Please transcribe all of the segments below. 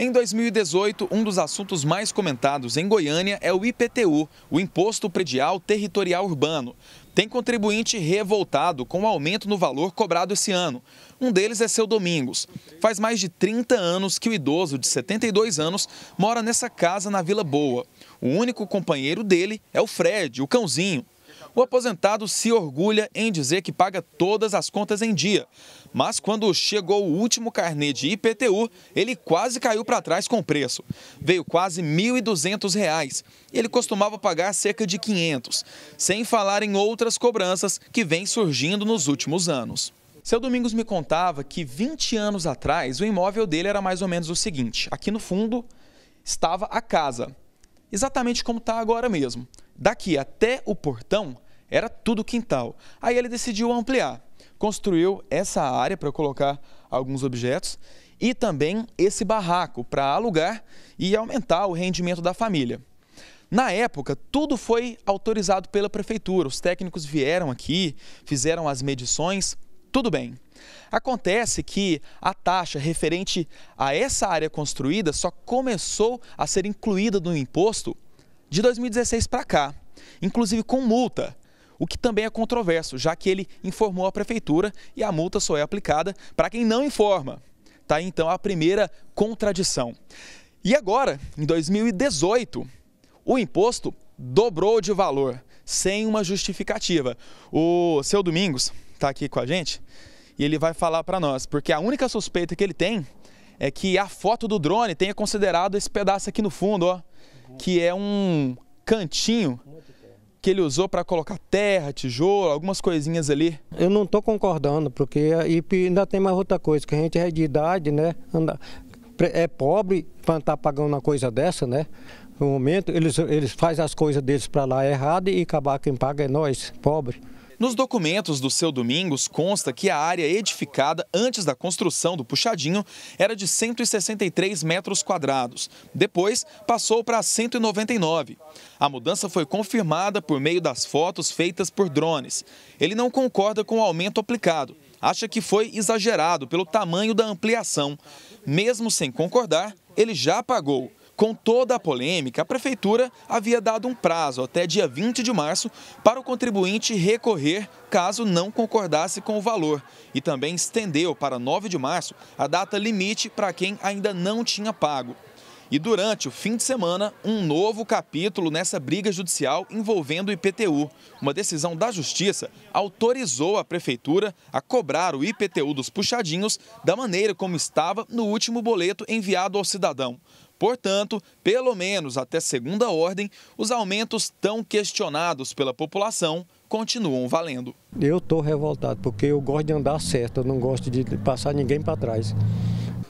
Em 2018, um dos assuntos mais comentados em Goiânia é o IPTU, o Imposto Predial Territorial Urbano. Tem contribuinte revoltado com o aumento no valor cobrado esse ano. Um deles é seu Domingos. Faz mais de 30 anos que o idoso de 72 anos mora nessa casa na Vila Boa. O único companheiro dele é o Fred, o cãozinho. O aposentado se orgulha em dizer que paga todas as contas em dia. Mas quando chegou o último carnê de IPTU, ele quase caiu para trás com o preço. Veio quase R$ 1.200. Ele costumava pagar cerca de 500, sem falar em outras cobranças que vêm surgindo nos últimos anos. Seu Domingos me contava que 20 anos atrás o imóvel dele era mais ou menos o seguinte: aqui no fundo estava a casa, exatamente como está agora mesmo. Daqui até o portão era tudo quintal. Aí ele decidiu ampliar, construiu essa área para colocar alguns objetos e também esse barraco para alugar e aumentar o rendimento da família. Na época, tudo foi autorizado pela prefeitura, os técnicos vieram aqui, fizeram as medições, tudo bem. Acontece que a taxa referente a essa área construída só começou a ser incluída no imposto de 2016 para cá, inclusive com multa o que também é controverso, já que ele informou a prefeitura e a multa só é aplicada para quem não informa. Tá então a primeira contradição. E agora, em 2018, o imposto dobrou de valor, sem uma justificativa. O seu Domingos está aqui com a gente e ele vai falar para nós, porque a única suspeita que ele tem é que a foto do drone tenha considerado esse pedaço aqui no fundo, ó, que é um cantinho que ele usou para colocar terra, tijolo, algumas coisinhas ali. Eu não estou concordando, porque ainda tem mais outra coisa, que a gente é de idade, né? é pobre para estar tá pagando uma coisa dessa, né? No momento, eles, eles fazem as coisas deles para lá errado e acabar quem paga é nós, pobre. Nos documentos do seu Domingos consta que a área edificada antes da construção do puxadinho era de 163 metros quadrados. Depois passou para 199. A mudança foi confirmada por meio das fotos feitas por drones. Ele não concorda com o aumento aplicado. Acha que foi exagerado pelo tamanho da ampliação. Mesmo sem concordar, ele já pagou com toda a polêmica, a Prefeitura havia dado um prazo até dia 20 de março para o contribuinte recorrer caso não concordasse com o valor e também estendeu para 9 de março a data limite para quem ainda não tinha pago. E durante o fim de semana, um novo capítulo nessa briga judicial envolvendo o IPTU. Uma decisão da Justiça autorizou a Prefeitura a cobrar o IPTU dos puxadinhos da maneira como estava no último boleto enviado ao cidadão. Portanto, pelo menos até segunda ordem, os aumentos tão questionados pela população continuam valendo. Eu estou revoltado porque eu gosto de andar certo, eu não gosto de passar ninguém para trás.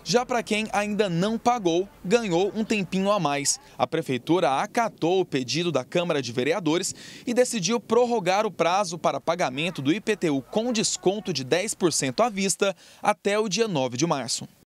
Já para quem ainda não pagou, ganhou um tempinho a mais. A prefeitura acatou o pedido da Câmara de Vereadores e decidiu prorrogar o prazo para pagamento do IPTU com desconto de 10% à vista até o dia 9 de março.